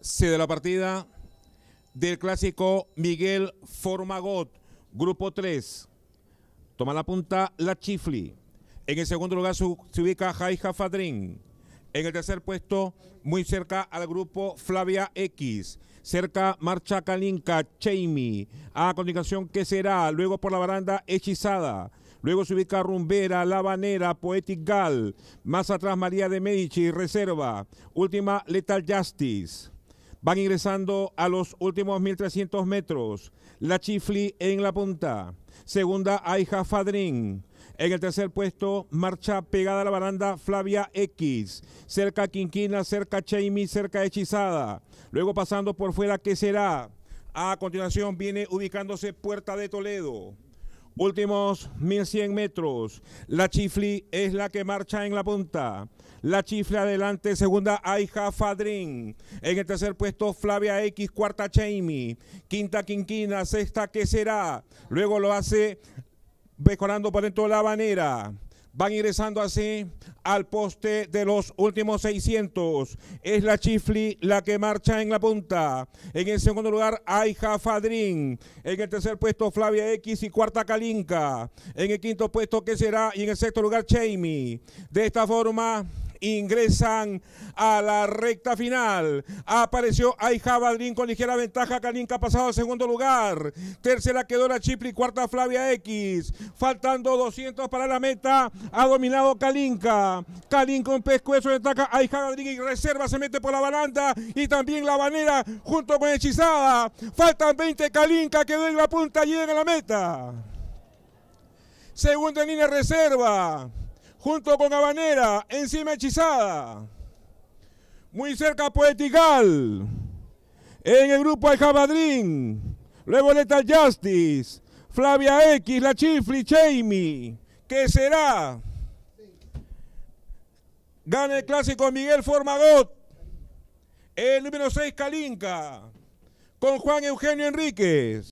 se de la partida del clásico Miguel Formagot, grupo 3. Toma la punta La Chifli. En el segundo lugar se ubica Jaija Fadrin. En el tercer puesto, muy cerca al grupo Flavia X. Cerca marcha Kalinka, Cheimi. A continuación, ¿qué será? Luego por la baranda, Hechizada. Luego se ubica Rumbera, La Banera, Poetic Gal. Más atrás, María de Medici, Reserva. Última, Lethal Justice. Van ingresando a los últimos 1.300 metros. La Chifli en la punta. Segunda, Aija Fadrin. En el tercer puesto, marcha pegada a la baranda Flavia X. Cerca Quinquina, cerca Cheimi, cerca Hechizada. Luego pasando por fuera, ¿qué será? A continuación viene ubicándose Puerta de Toledo. Últimos 1100 metros. La Chifli es la que marcha en la punta. La Chifli adelante, segunda Aija Fadrin. En el tercer puesto Flavia X, cuarta Chaimi. Quinta Quinquina, sexta que será. Luego lo hace mejorando por dentro de la banera. Van ingresando así al poste de los últimos 600. Es la Chifli la que marcha en la punta. En el segundo lugar Aija Fadrín. En el tercer puesto Flavia X y cuarta Kalinka. En el quinto puesto ¿qué será y en el sexto lugar Chaimi. De esta forma ingresan a la recta final. Apareció Aija Badrín con ligera ventaja. Kalinka pasado a segundo lugar. Tercera quedó la Chipri cuarta Flavia X. Faltando 200 para la meta. Ha dominado Kalinka. Kalinka en pescuezo destaca Aija Badrín y reserva. Se mete por la baranda y también la banera junto con Hechizada. Faltan 20. Kalinka quedó en la punta. Llega a la meta. Segunda en línea reserva junto con Habanera, encima hechizada. Muy cerca Poetical. Pues, en el grupo hay Jabadrín. Luego Letal Justice. Flavia X, La Chifli, Jamie. ¿Qué será? Gana el clásico Miguel Formagot. El número 6, Calinca. Con Juan Eugenio Enríquez.